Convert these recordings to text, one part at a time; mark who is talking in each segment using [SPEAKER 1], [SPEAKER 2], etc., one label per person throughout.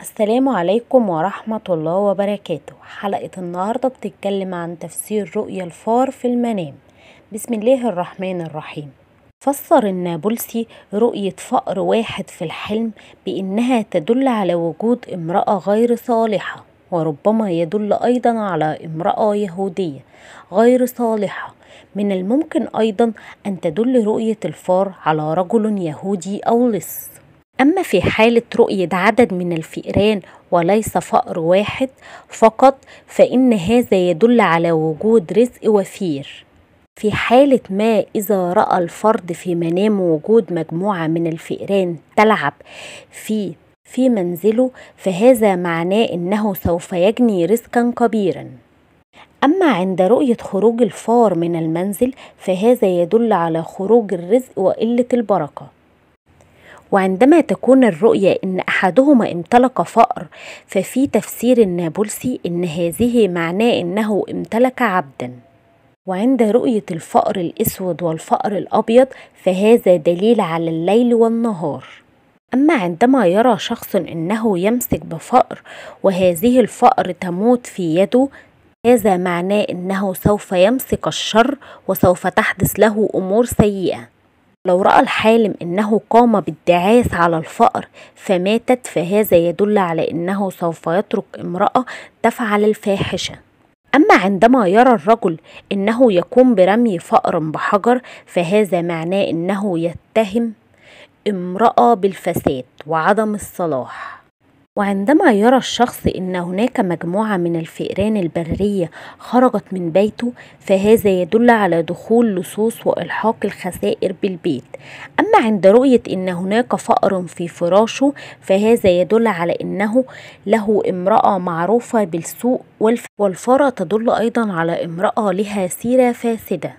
[SPEAKER 1] السلام عليكم ورحمة الله وبركاته حلقة النهاردة بتتكلم عن تفسير رؤيا الفار في المنام بسم الله الرحمن الرحيم فسر النابلسي رؤية فأر واحد في الحلم بأنها تدل على وجود امرأة غير صالحة وربما يدل أيضا على امرأة يهودية غير صالحة من الممكن أيضا أن تدل رؤية الفار على رجل يهودي أو لص أما في حالة رؤية عدد من الفئران وليس فأر واحد فقط فإن هذا يدل على وجود رزق وفير في حالة ما إذا رأى الفرد في منامه وجود مجموعة من الفئران تلعب في في منزله فهذا معناه أنه سوف يجني رزقا كبيرا أما عند رؤية خروج الفار من المنزل فهذا يدل على خروج الرزق وقلة البركة وعندما تكون الرؤية إن أحدهما امتلك فأر ففي تفسير النابلسي إن هذه معناه إنه امتلك عبدا وعند رؤية الفأر الأسود والفأر الأبيض فهذا دليل على الليل والنهار أما عندما يرى شخص أنه يمسك بفأر وهذه الفأر تموت في يده هذا معناه أنه سوف يمسك الشر وسوف تحدث له أمور سيئة لو رأى الحالم أنه قام بالدعاس على الفأر فماتت فهذا يدل على أنه سوف يترك امرأة تفعل الفاحشة أما عندما يرى الرجل أنه يقوم برمي فأر بحجر فهذا معناه أنه يتهم امرأة بالفساد وعدم الصلاح وعندما يرى الشخص أن هناك مجموعة من الفئران البرية خرجت من بيته فهذا يدل على دخول لصوص وإلحاق الخسائر بالبيت أما عند رؤية أن هناك فأر في فراشه فهذا يدل على أنه له امرأة معروفة بالسوء والفاره تدل أيضا على امرأة لها سيرة فاسدة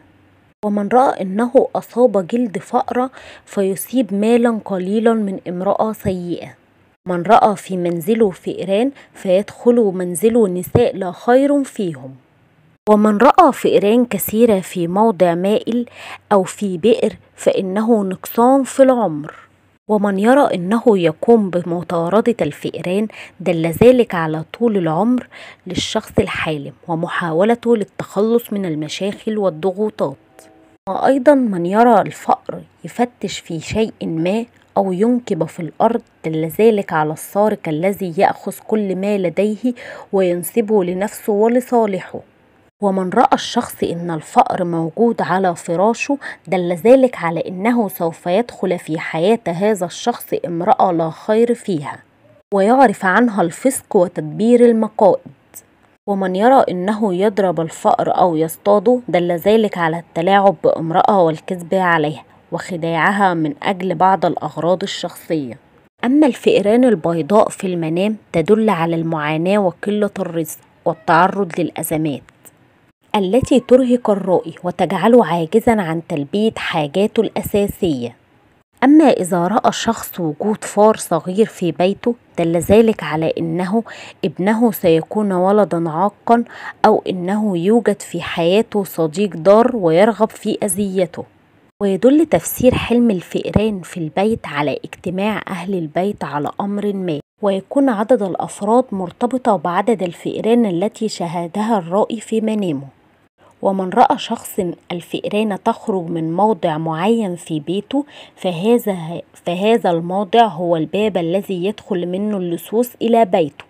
[SPEAKER 1] ومن رأى أنه أصاب جلد فأرة فيصيب مالا قليلا من امرأة سيئة من رأى في منزله فئران فيدخل منزله نساء لا خير فيهم ومن رأى فئران كثيرة في موضع مائل أو في بئر فإنه نقصان في العمر ومن يرى أنه يقوم بمطاردة الفئران دل ذلك على طول العمر للشخص الحالم ومحاولته للتخلص من المشاخل والضغوطات وأيضا من يرى الفقر يفتش في شيء ما أو ينكب في الأرض دل ذلك على السارق الذي يأخذ كل ما لديه وينسبه لنفسه ولصالحه ومن رأى الشخص إن الفقر موجود على فراشه دل ذلك على إنه سوف يدخل في حياة هذا الشخص امرأة لا خير فيها ويعرف عنها الفسق وتدبير المقائد ومن يرى انه يضرب الفأر او يصطاده دل ذلك على التلاعب بامرأة والكذب عليها وخداعها من أجل بعض الأغراض الشخصية أما الفئران البيضاء في المنام تدل على المعاناة وقلة الرزق والتعرض للأزمات التي ترهق الرائي وتجعله عاجزا عن تلبية حاجاته الأساسية أما إذا رأى شخص وجود فار صغير في بيته دل ذلك على أنه ابنه سيكون ولدا عاقا أو أنه يوجد في حياته صديق ضار ويرغب في أذيته ويدل تفسير حلم الفئران في البيت على اجتماع أهل البيت على أمر ما ويكون عدد الأفراد مرتبطة بعدد الفئران التي شاهدها الرائي في منامه ومن رأى شخص الفئران تخرج من موضع معين في بيته فهذا, فهذا الموضع هو الباب الذي يدخل منه اللصوص إلى بيته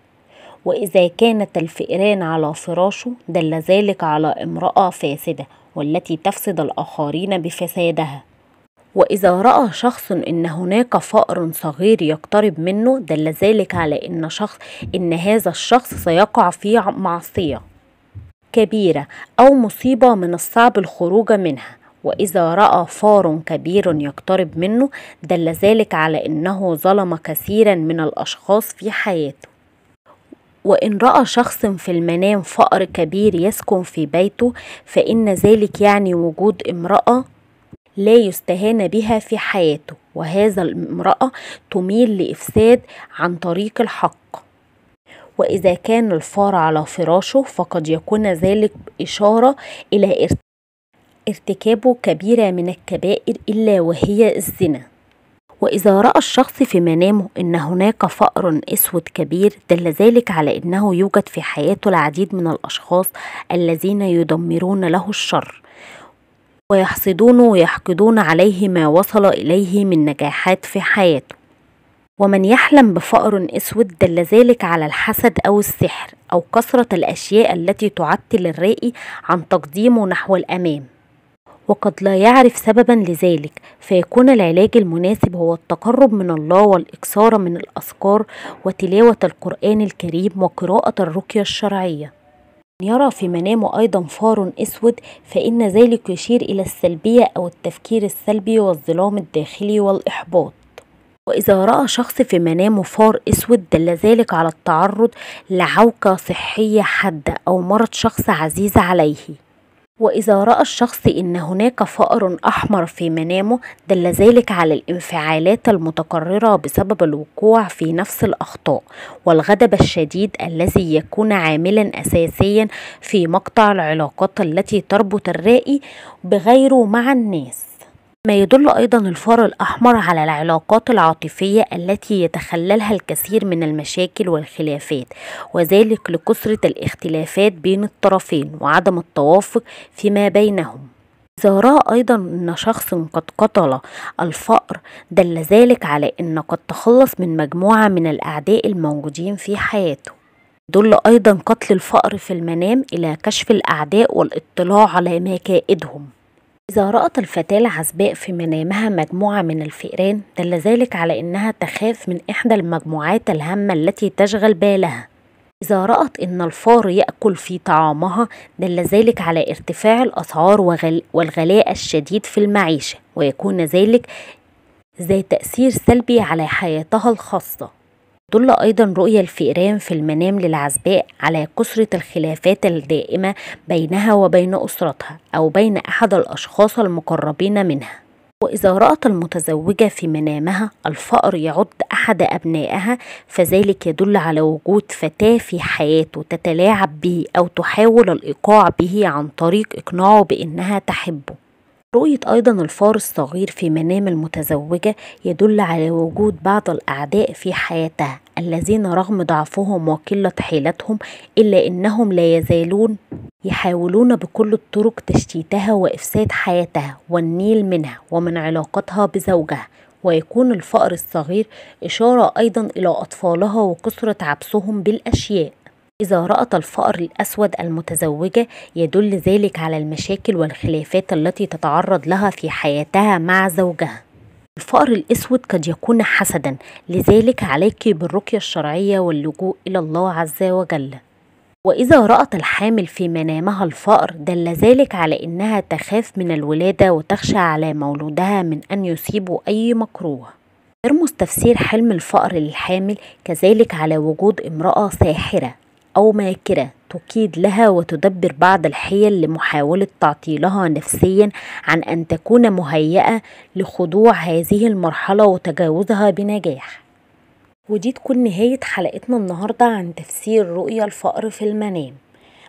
[SPEAKER 1] وإذا كانت الفئران على فراشه دل ذلك على امرأة فاسدة والتي تفسد الآخرين بفسادها وإذا رأى شخص إن هناك فأر صغير يقترب منه دل ذلك على إن شخص إن هذا الشخص سيقع في معصية كبيرة أو مصيبة من الصعب الخروج منها وإذا رأى فار كبير يقترب منه دل ذلك على إنه ظلم كثيرا من الأشخاص في حياته وإن رأى شخص في المنام فأر كبير يسكن في بيته فإن ذلك يعني وجود امرأة لا يستهان بها في حياته وهذا الامرأة تميل لإفساد عن طريق الحق وإذا كان الفار على فراشه فقد يكون ذلك إشارة إلى ارتكابه كبيرة من الكبائر إلا وهي الزنا وإذا رأى الشخص في منامه أن هناك فأر أسود كبير دل ذلك على أنه يوجد في حياته العديد من الأشخاص الذين يدمرون له الشر ويحصدون ويحقدون عليه ما وصل إليه من نجاحات في حياته ومن يحلم بفأر أسود دل ذلك على الحسد أو السحر أو كثرة الأشياء التي تعطل الرأي عن تقديمه نحو الأمام وقد لا يعرف سببا لذلك فيكون العلاج المناسب هو التقرب من الله والإكثار من الأذكار وتلاوة القرآن الكريم وقراءة الرقية الشرعية يرى في منامه أيضا فار أسود فإن ذلك يشير إلى السلبية أو التفكير السلبي والظلام الداخلي والإحباط وإذا رأى شخص في منامه فار أسود دل ذلك على التعرض لعوكة صحية حادة أو مرض شخص عزيز عليه وإذا رأى الشخص أن هناك فأر أحمر في منامه دل ذلك على الانفعالات المتكررة بسبب الوقوع في نفس الأخطاء والغضب الشديد الذي يكون عاملا أساسيا في مقطع العلاقات التي تربط الرائي بغيره مع الناس ما يدل أيضا الفار الأحمر على العلاقات العاطفية التي يتخللها الكثير من المشاكل والخلافات وذلك لكثرة الاختلافات بين الطرفين وعدم التوافق فيما بينهم إذا رأى أيضا أن شخص قد قتل الفأر دل ذلك على أن قد تخلص من مجموعة من الأعداء الموجودين في حياته يدل أيضا قتل الفأر في المنام إلى كشف الأعداء والاطلاع على مكائدهم إذا رأت الفتاة العزباء في منامها مجموعة من الفئران دل ذلك على أنها تخاف من إحدى المجموعات الهامة التي تشغل بالها إذا رأت أن الفار يأكل في طعامها دل ذلك على ارتفاع الأسعار والغلاء الشديد في المعيشة ويكون ذلك ذا تأثير سلبي على حياتها الخاصة تدل أيضا رؤية الفئران في المنام للعزباء على كثرة الخلافات الدائمة بينها وبين أسرتها أو بين أحد الأشخاص المقربين منها وإذا رأت المتزوجة في منامها الفأر يعد أحد أبنائها فذلك يدل على وجود فتاة في حياته تتلاعب به أو تحاول الإيقاع به عن طريق إقناعه بأنها تحبه رؤية أيضا الفار الصغير في منام المتزوجة يدل على وجود بعض الأعداء في حياتها الذين رغم ضعفهم وقلة حيلتهم إلا إنهم لا يزالون يحاولون بكل الطرق تشتيتها وإفساد حياتها والنيل منها ومن علاقتها بزوجها ويكون الفأر الصغير إشارة أيضا إلى أطفالها وكثرة عبسهم بالأشياء إذا رأت الفأر الأسود المتزوجة يدل ذلك على المشاكل والخلافات التي تتعرض لها في حياتها مع زوجها الفأر الأسود قد يكون حسدا لذلك عليك بالرقية الشرعية واللجوء إلى الله عز وجل وإذا رأت الحامل في منامها الفأر دل ذلك على إنها تخاف من الولادة وتخشى على مولودها من أن يصيبوا أي مكروه يرمز تفسير حلم الفأر للحامل كذلك على وجود امرأة ساحرة أو ماكرة تكيد لها وتدبر بعض الحيل لمحاولة تعطيلها نفسيا عن أن تكون مهيئة لخضوع هذه المرحلة وتجاوزها بنجاح ودي تكون نهاية حلقتنا النهاردة عن تفسير رؤية الفقر في المنام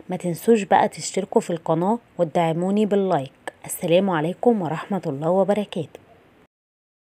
[SPEAKER 1] ما تنسوش بقى تشتركوا في القناة وتدعموني باللايك السلام عليكم ورحمة الله وبركاته